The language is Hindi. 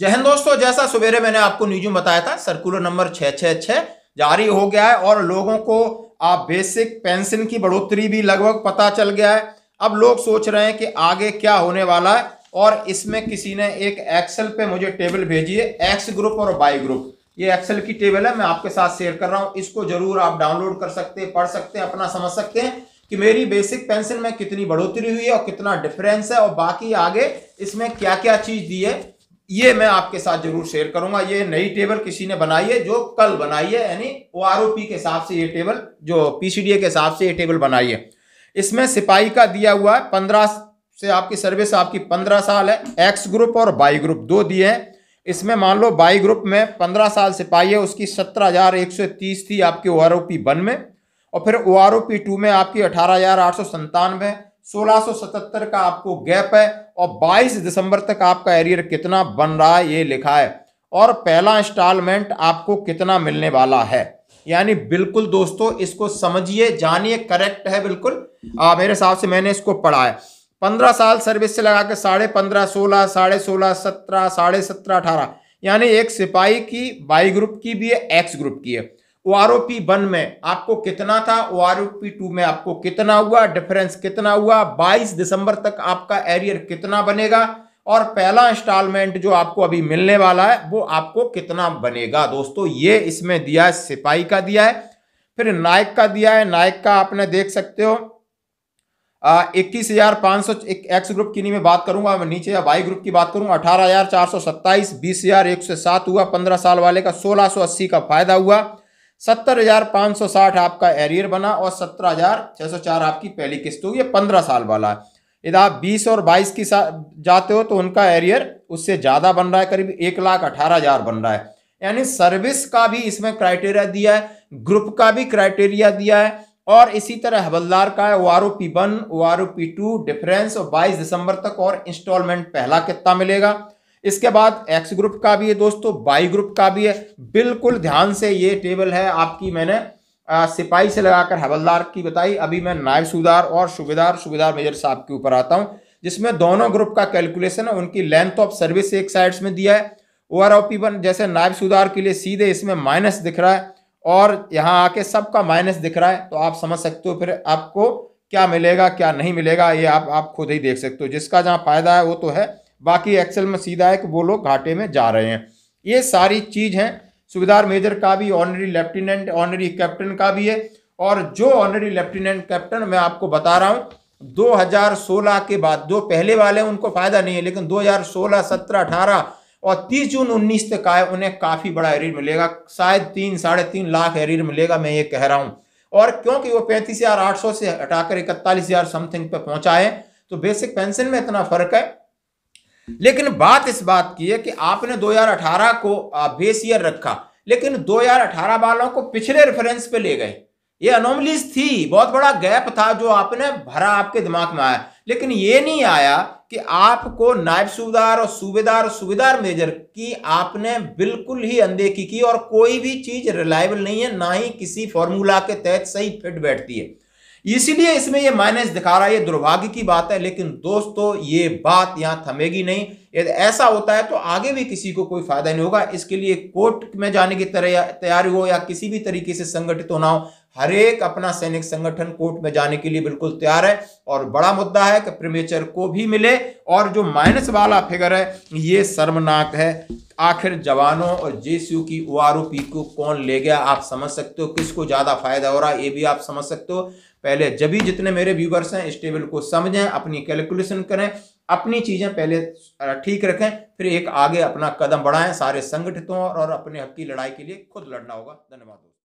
जय हिंद दोस्तों जैसा सवेरे मैंने आपको न्यूज में बताया था सर्कुलर नंबर छः छः छः जारी हो गया है और लोगों को आप बेसिक पेंशन की बढ़ोतरी भी लगभग पता चल गया है अब लोग सोच रहे हैं कि आगे क्या होने वाला है और इसमें किसी ने एक एक्सेल पे मुझे टेबल भेजी है एक्स ग्रुप और बाई ग्रुप ये एक्सेल की टेबल है मैं आपके साथ शेयर कर रहा हूँ इसको जरूर आप डाउनलोड कर सकते हैं पढ़ सकते हैं अपना समझ सकते हैं कि मेरी बेसिक पेंशन में कितनी बढ़ोतरी हुई है और कितना डिफरेंस है और बाकी आगे इसमें क्या क्या चीज़ दी है ये मैं आपके साथ जरूर शेयर करूंगा ये नई टेबल किसी ने बनाई है जो कल बनाई है यानी ओ आर ओ पी के हिसाब से ये टेबल जो पीसीडीए के हिसाब से ये टेबल बनाई है इसमें सिपाही का दिया हुआ है पंद्रह से आपकी सर्विस आपकी पंद्रह साल है एक्स ग्रुप और बाई ग्रुप दो दिए हैं इसमें मान लो बाई ग्रुप में पंद्रह साल सिपाही है उसकी सत्रह हजार एक सौ तीस थी आपके O R O P one में और फिर O R O P two में आपकी अठारह हजार आठ सौ संतानवे 1677 का आपको गैप है और 22 दिसंबर तक आपका एरियर कितना बन रहा है ये लिखा है और पहला इंस्टॉलमेंट आपको कितना मिलने वाला है यानी बिल्कुल दोस्तों इसको समझिए जानिए करेक्ट है बिल्कुल आ, मेरे हिसाब से मैंने इसको पढ़ा है पंद्रह साल सर्विस से लगा के साढ़े पंद्रह सोलह साढ़े सोलह सत्रह साढ़े सत्रह अठारह यानी एक सिपाही की वाई ग्रुप की भी है एक्स ग्रुप की है O R O P one में आपको कितना था O R O P two में आपको कितना हुआ डिफरेंस कितना हुआ 22 दिसंबर तक आपका एरियर कितना बनेगा और पहला इंस्टॉलमेंट जो आपको अभी मिलने वाला है वो आपको कितना बनेगा दोस्तों ये इसमें दिया है सिपाही का दिया है फिर नायक का दिया है नायक का आपने देख सकते हो इक्कीस हजार पाँच सौ एक्स ग्रुप की नहीं मैं बात करूंगा मैं नीचे या वाई ग्रुप की बात करूंगा अठारह हजार चार सौ सत्ताईस बीस हजार एक सौ सात हुआ पंद्रह साल वाले का सोलह सौ अस्सी का फायदा हुआ सत्तर हजार पाँच सौ साठ आपका एरियर बना और सत्रह हजार छः सौ चार आपकी पहली किस्त होगी पंद्रह साल वाला है यदि आप बीस और बाईस की जाते हो तो उनका एरियर उससे ज़्यादा बन रहा है करीब एक लाख अठारह हजार बन रहा है यानी सर्विस का भी इसमें क्राइटेरिया दिया है ग्रुप का भी क्राइटेरिया दिया है और इसी तरह हवलदार का है O R O P one O R O P two difference और बाईस दिसंबर तक और इंस्टॉलमेंट पहला कितना मिलेगा इसके बाद एक्स ग्रुप का भी है दोस्तों बाई ग्रुप का भी है बिल्कुल ध्यान से ये टेबल है आपकी मैंने सिपाही से लगाकर हवलदार की बताई अभी मैं नायब सुधार और सुबेदार सुबेदार मेजर साहब के ऊपर आता हूँ जिसमें दोनों ग्रुप का कैलकुलेशन है उनकी लेंथ ऑफ सर्विस एक साइड्स में दिया है O R O P one जैसे नायब सुधार के लिए सीधे इसमें माइनस दिख रहा है और यहाँ आके सबका माइनस दिख रहा है तो आप समझ सकते हो फिर आपको क्या मिलेगा क्या नहीं मिलेगा ये आप आप खुद ही देख सकते हो जिसका जहाँ फायदा है वो तो है बाकी एक्सेल में सीधा है कि वो लोग घाटे में जा रहे हैं ये सारी चीज़ हैं सुबेदार मेजर का भी ऑनरी लेफ्टिनेंट ऑनरी कैप्टन का भी है और जो ऑनरी लेफ्टिनेंट कैप्टन मैं आपको बता रहा हूँ 2016 के बाद जो पहले वाले उनको फ़ायदा नहीं है लेकिन 2016, 17, 18 और 30 जून 19 तक आए उन्हें काफ़ी बड़ा एरियर मिलेगा शायद तीन साढ़े तीन लाख एरियर मिलेगा मैं ये कह रहा हूँ और क्योंकि वो पैंतीस हज़ार आठ सौ से हटाकर इकतालीस हज़ार समथिंग पे पहुँचाए है तो बेसिक पेंशन में इतना फ़र्क है लेकिन बात इस बात की है कि आपने 2018 को बेस ईयर रखा लेकिन 2018 वालों को पिछले रेफरेंस पे ले गए ये अनोमलीज थी बहुत बड़ा गैप था जो आपने भरा आपके दिमाग में आया लेकिन ये नहीं आया कि आपको नायब सूबेदार और सूबेदार और सूबेदार मेजर की आपने बिल्कुल ही अनदेखी की और कोई भी चीज रिलायबल नहीं है ना ही किसी फॉर्मूला के तहत सही फिट बैठती है इसीलिए इसमें ये माइनस दिखा रहा है ये दुर्भाग्य की बात है लेकिन दोस्तों ये बात यहाँ थमेगी नहीं यदि ऐसा होता है तो आगे भी किसी को कोई फायदा नहीं होगा इसके लिए कोर्ट में जाने की तरह तैयारी हो या किसी भी तरीके से संगठित होना हो हर एक अपना सैनिक संगठन कोर्ट में जाने के लिए बिल्कुल तैयार है और बड़ा मुद्दा है कि प्रीमेचर को भी मिले और जो माइनस वाला फिगर है ये शर्मनाक है आखिर जवानों और जे की ओ आर को कौन ले गया आप समझ सकते हो किसको ज़्यादा फायदा हो रहा है ये भी आप समझ सकते हो पहले जब भी जितने मेरे व्यूवर्स हैं इस टेबल को समझें अपनी कैलकुलेशन करें अपनी चीज़ें पहले ठीक रखें फिर एक आगे अपना कदम बढ़ाएं सारे संगठितों और अपने हक की लड़ाई के लिए खुद लड़ना होगा धन्यवाद